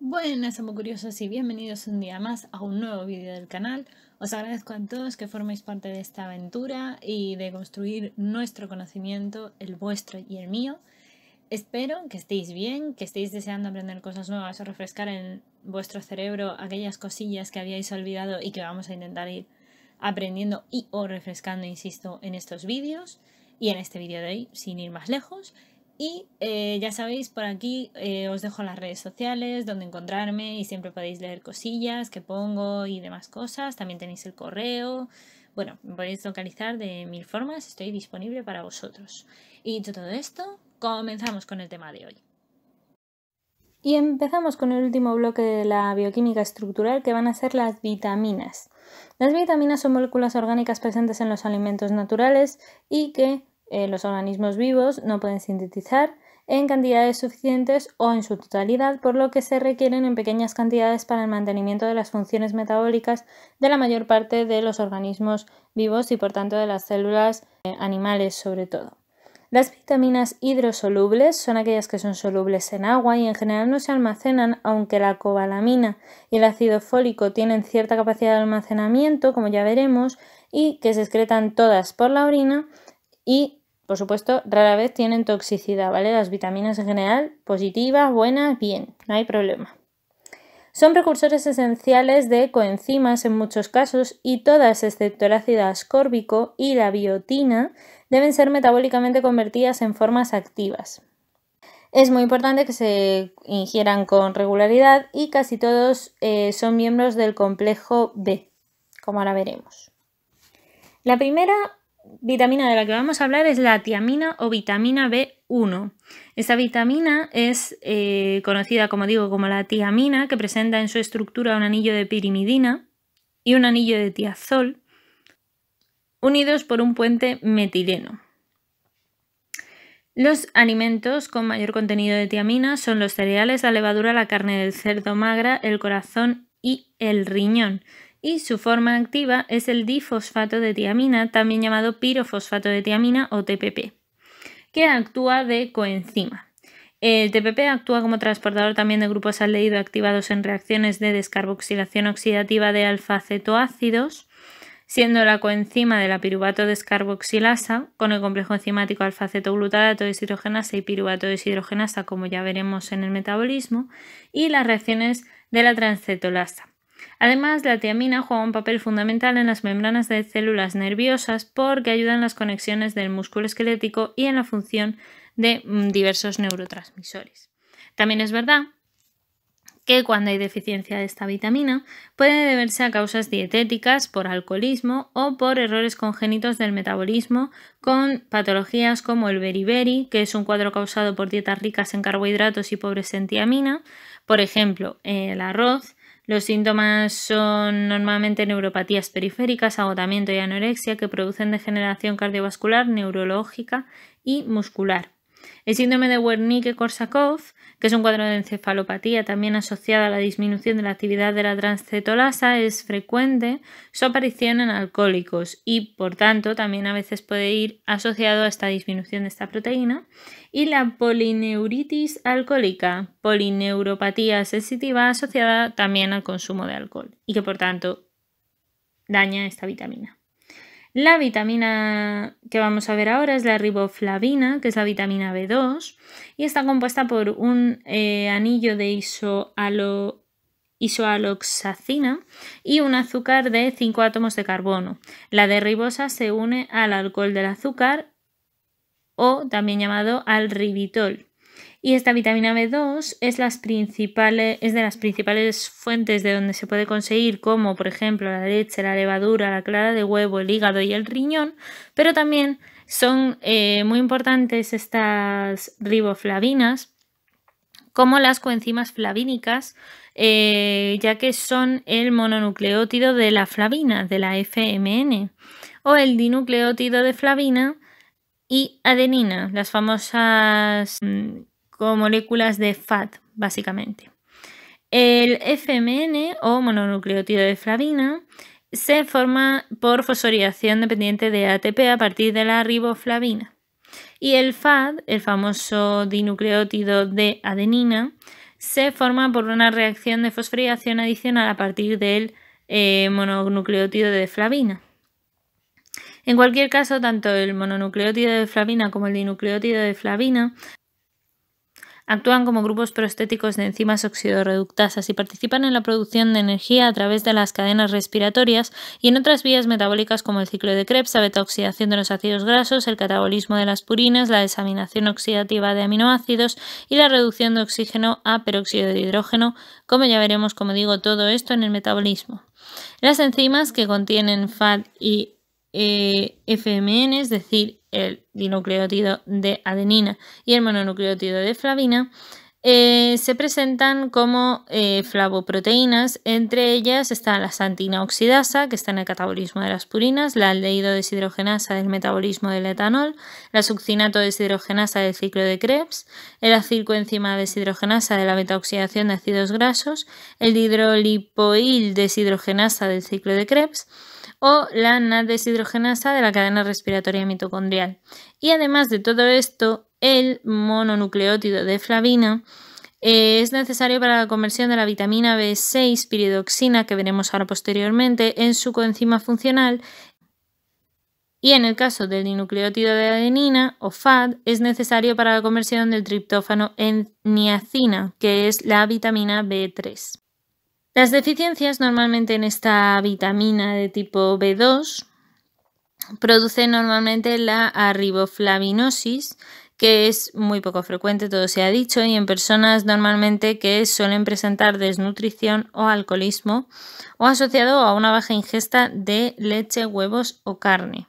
Buenas curiosos y bienvenidos un día más a un nuevo vídeo del canal. Os agradezco a todos que forméis parte de esta aventura y de construir nuestro conocimiento, el vuestro y el mío. Espero que estéis bien, que estéis deseando aprender cosas nuevas o refrescar en vuestro cerebro aquellas cosillas que habíais olvidado y que vamos a intentar ir aprendiendo y o refrescando, insisto, en estos vídeos y en este vídeo de hoy, sin ir más lejos. Y eh, ya sabéis, por aquí eh, os dejo las redes sociales, donde encontrarme y siempre podéis leer cosillas que pongo y demás cosas. También tenéis el correo. Bueno, me podéis localizar de mil formas, estoy disponible para vosotros. Y dicho todo esto, comenzamos con el tema de hoy. Y empezamos con el último bloque de la bioquímica estructural que van a ser las vitaminas. Las vitaminas son moléculas orgánicas presentes en los alimentos naturales y que eh, los organismos vivos no pueden sintetizar en cantidades suficientes o en su totalidad, por lo que se requieren en pequeñas cantidades para el mantenimiento de las funciones metabólicas de la mayor parte de los organismos vivos y por tanto de las células eh, animales sobre todo. Las vitaminas hidrosolubles son aquellas que son solubles en agua y en general no se almacenan, aunque la cobalamina y el ácido fólico tienen cierta capacidad de almacenamiento, como ya veremos, y que se excretan todas por la orina y por supuesto, rara vez tienen toxicidad, ¿vale? Las vitaminas en general, positivas, buenas, bien, no hay problema. Son precursores esenciales de coenzimas en muchos casos y todas, excepto el ácido ascórbico y la biotina, deben ser metabólicamente convertidas en formas activas. Es muy importante que se ingieran con regularidad y casi todos eh, son miembros del complejo B, como ahora veremos. La primera vitamina de la que vamos a hablar es la tiamina o vitamina B 1. Esta vitamina es eh, conocida, como digo, como la tiamina, que presenta en su estructura un anillo de pirimidina y un anillo de tiazol, unidos por un puente metileno. Los alimentos con mayor contenido de tiamina son los cereales, la levadura, la carne del cerdo magra, el corazón y el riñón. Y su forma activa es el difosfato de tiamina, también llamado pirofosfato de tiamina o TPP que actúa de coenzima. El TPP actúa como transportador también de grupos aldehído activados en reacciones de descarboxilación oxidativa de alfa-cetoácidos, siendo la coenzima de la piruvato descarboxilasa con el complejo enzimático alfa-cetoglutarato deshidrogenasa y piruvato deshidrogenasa, como ya veremos en el metabolismo, y las reacciones de la transcetolasa. Además, la tiamina juega un papel fundamental en las membranas de células nerviosas porque ayuda en las conexiones del músculo esquelético y en la función de mm, diversos neurotransmisores. También es verdad que cuando hay deficiencia de esta vitamina puede deberse a causas dietéticas, por alcoholismo o por errores congénitos del metabolismo, con patologías como el beriberi, que es un cuadro causado por dietas ricas en carbohidratos y pobres en tiamina, por ejemplo, el arroz, los síntomas son normalmente neuropatías periféricas, agotamiento y anorexia que producen degeneración cardiovascular, neurológica y muscular. El síndrome de Wernicke-Korsakoff que es un cuadro de encefalopatía también asociada a la disminución de la actividad de la transcetolasa, es frecuente su aparición en alcohólicos y, por tanto, también a veces puede ir asociado a esta disminución de esta proteína. Y la polineuritis alcohólica, polineuropatía sensitiva asociada también al consumo de alcohol y que, por tanto, daña esta vitamina. La vitamina que vamos a ver ahora es la riboflavina, que es la vitamina B2, y está compuesta por un eh, anillo de isoaloxacina y un azúcar de 5 átomos de carbono. La de ribosa se une al alcohol del azúcar o también llamado al ribitol y esta vitamina B2 es, las es de las principales fuentes de donde se puede conseguir, como por ejemplo la leche, la levadura, la clara de huevo, el hígado y el riñón, pero también son eh, muy importantes estas riboflavinas, como las coenzimas flavínicas, eh, ya que son el mononucleótido de la flavina, de la FMN, o el dinucleótido de flavina y adenina, las famosas mm, con moléculas de FAT, básicamente. El FMN o mononucleótido de flavina se forma por fosforilación dependiente de ATP a partir de la riboflavina. Y el FAD, el famoso dinucleótido de adenina, se forma por una reacción de fosforilación adicional a partir del eh, mononucleótido de flavina. En cualquier caso, tanto el mononucleótido de flavina como el dinucleótido de flavina Actúan como grupos prostéticos de enzimas oxidorreductasas y participan en la producción de energía a través de las cadenas respiratorias y en otras vías metabólicas como el ciclo de Krebs, la beta-oxidación de los ácidos grasos, el catabolismo de las purinas, la desaminación oxidativa de aminoácidos y la reducción de oxígeno a peróxido de hidrógeno, como ya veremos, como digo, todo esto en el metabolismo. Las enzimas que contienen FAT y eh, FMN, es decir, el dinucleótido de adenina y el mononucleótido de flavina, eh, se presentan como eh, flavoproteínas. Entre ellas está la santina oxidasa, que está en el catabolismo de las purinas, la aldehído deshidrogenasa del metabolismo del etanol, la succinato deshidrogenasa del ciclo de Krebs, el acilcoenzima deshidrogenasa de la oxidación de ácidos grasos, el hidrolipoil deshidrogenasa del ciclo de Krebs, o la NAD deshidrogenasa de la cadena respiratoria mitocondrial. Y además de todo esto, el mononucleótido de flavina eh, es necesario para la conversión de la vitamina B6 piridoxina, que veremos ahora posteriormente, en su coenzima funcional. Y en el caso del dinucleótido de adenina o FAD, es necesario para la conversión del triptófano en niacina, que es la vitamina B3. Las deficiencias normalmente en esta vitamina de tipo B2 producen normalmente la arriboflavinosis, que es muy poco frecuente, todo se ha dicho, y en personas normalmente que suelen presentar desnutrición o alcoholismo o asociado a una baja ingesta de leche, huevos o carne.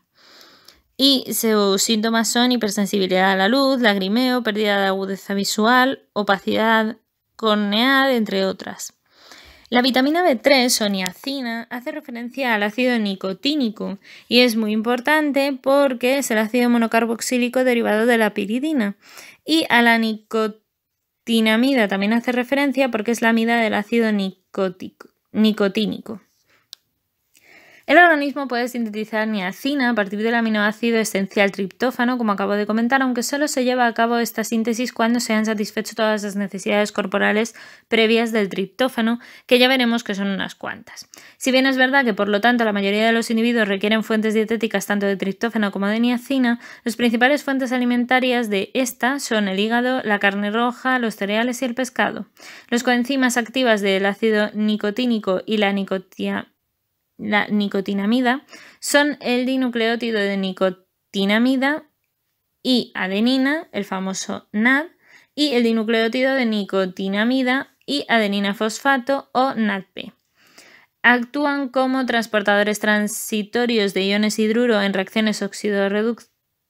Y sus síntomas son hipersensibilidad a la luz, lagrimeo, pérdida de agudeza visual, opacidad corneal, entre otras. La vitamina B3 o niacina hace referencia al ácido nicotínico y es muy importante porque es el ácido monocarboxílico derivado de la piridina y a la nicotinamida también hace referencia porque es la amida del ácido nicotínico. El organismo puede sintetizar niacina a partir del aminoácido esencial triptófano, como acabo de comentar, aunque solo se lleva a cabo esta síntesis cuando se han satisfecho todas las necesidades corporales previas del triptófano, que ya veremos que son unas cuantas. Si bien es verdad que, por lo tanto, la mayoría de los individuos requieren fuentes dietéticas tanto de triptófano como de niacina, las principales fuentes alimentarias de esta son el hígado, la carne roja, los cereales y el pescado. Las coenzimas activas del ácido nicotínico y la nicotina la nicotinamida son el dinucleótido de nicotinamida y adenina, el famoso NAD, y el dinucleótido de nicotinamida y adenina fosfato o NADP. Actúan como transportadores transitorios de iones hidruro en reacciones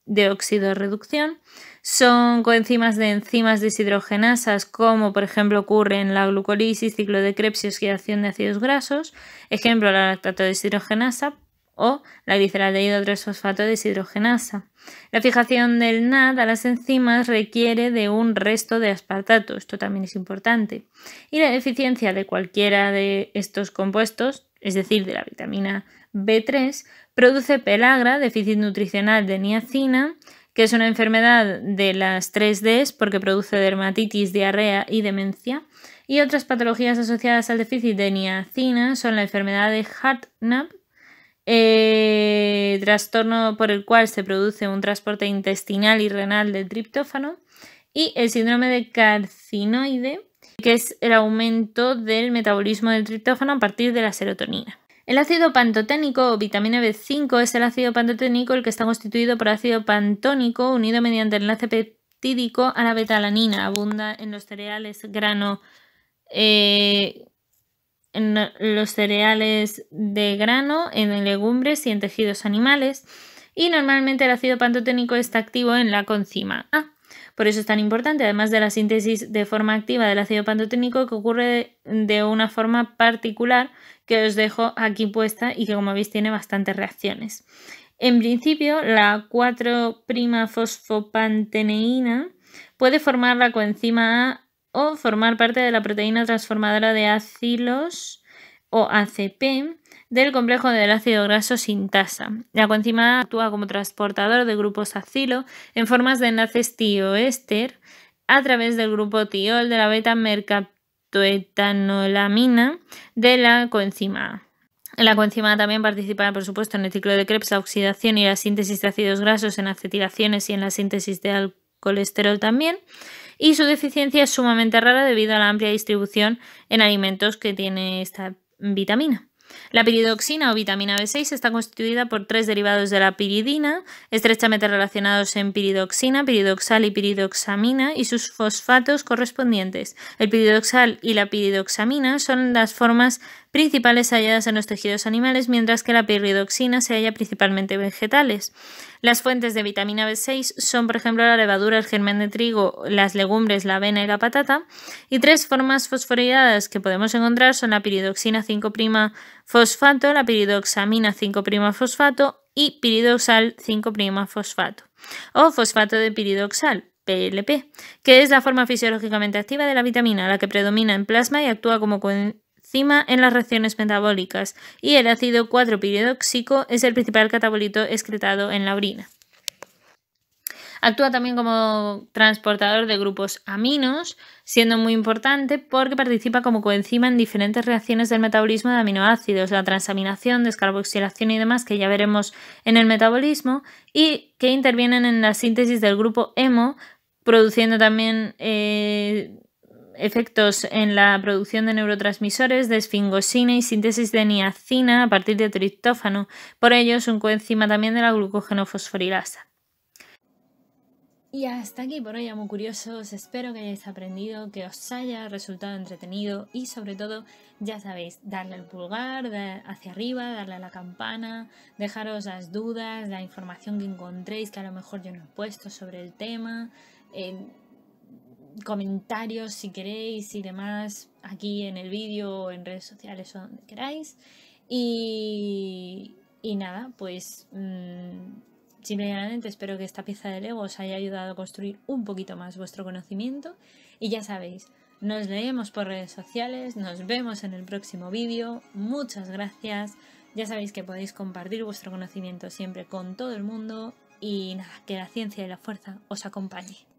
de reducción son coenzimas de enzimas deshidrogenasas, como por ejemplo ocurre en la glucolisis, ciclo de Krebs y oxidación de ácidos grasos, ejemplo la lactato deshidrogenasa o la glicerato 3 fosfato deshidrogenasa. La fijación del NAD a las enzimas requiere de un resto de aspartato, esto también es importante, y la deficiencia de cualquiera de estos compuestos, es decir, de la vitamina B3, produce pelagra, déficit nutricional de niacina, que es una enfermedad de las 3Ds porque produce dermatitis, diarrea y demencia. Y otras patologías asociadas al déficit de niacina son la enfermedad de Hartnup, eh, trastorno por el cual se produce un transporte intestinal y renal del triptófano, y el síndrome de carcinoide, que es el aumento del metabolismo del triptófano a partir de la serotonina. El ácido pantoténico o vitamina B5 es el ácido pantoténico el que está constituido por ácido pantónico unido mediante el enlace peptídico a la betalanina. Abunda en los cereales grano. Eh, en los cereales de grano, en legumbres y en tejidos animales. Y normalmente el ácido pantoténico está activo en la concima. A. Por eso es tan importante, además de la síntesis de forma activa del ácido pantoténico que ocurre de una forma particular que os dejo aquí puesta y que como veis tiene bastantes reacciones. En principio, la 4'-fosfopanteneína puede formar la coenzima A o formar parte de la proteína transformadora de acilos o ACP del complejo del ácido graso sintasa. La coenzima A actúa como transportador de grupos acilo en formas de enlaces tioéster a través del grupo tiol de la beta mercap etanolamina de la coenzima La coenzima también participa, por supuesto, en el ciclo de Krebs, la oxidación y la síntesis de ácidos grasos en acetilaciones y en la síntesis de colesterol también. Y su deficiencia es sumamente rara debido a la amplia distribución en alimentos que tiene esta vitamina. La piridoxina o vitamina B6 está constituida por tres derivados de la piridina, estrechamente relacionados en piridoxina, piridoxal y piridoxamina, y sus fosfatos correspondientes. El piridoxal y la piridoxamina son las formas principales halladas en los tejidos animales, mientras que la piridoxina se halla principalmente vegetales. Las fuentes de vitamina B6 son, por ejemplo, la levadura, el germen de trigo, las legumbres, la avena y la patata. Y tres formas fosforiladas que podemos encontrar son la piridoxina 5' fosfato, la piridoxamina 5' fosfato y piridoxal 5' fosfato o fosfato de piridoxal, PLP, que es la forma fisiológicamente activa de la vitamina, la que predomina en plasma y actúa como en las reacciones metabólicas y el ácido 4-piridoxico es el principal catabolito excretado en la orina. Actúa también como transportador de grupos aminos, siendo muy importante porque participa como coenzima en diferentes reacciones del metabolismo de aminoácidos, la transaminación, descarboxilación y demás que ya veremos en el metabolismo y que intervienen en la síntesis del grupo hemo, produciendo también eh, efectos en la producción de neurotransmisores de esfingosina y síntesis de niacina a partir de triptófano. Por ello es un coenzima también de la glucógeno fosforilasa. Y hasta aquí por hoy, amo curiosos. Espero que hayáis aprendido, que os haya resultado entretenido y sobre todo, ya sabéis, darle el pulgar hacia arriba, darle a la campana, dejaros las dudas, la información que encontréis que a lo mejor yo no he puesto sobre el tema comentarios si queréis y demás aquí en el vídeo o en redes sociales o donde queráis. Y, y nada, pues mm, simplemente espero que esta pieza de Lego os haya ayudado a construir un poquito más vuestro conocimiento. Y ya sabéis, nos leemos por redes sociales, nos vemos en el próximo vídeo. Muchas gracias. Ya sabéis que podéis compartir vuestro conocimiento siempre con todo el mundo y nada, que la ciencia y la fuerza os acompañe.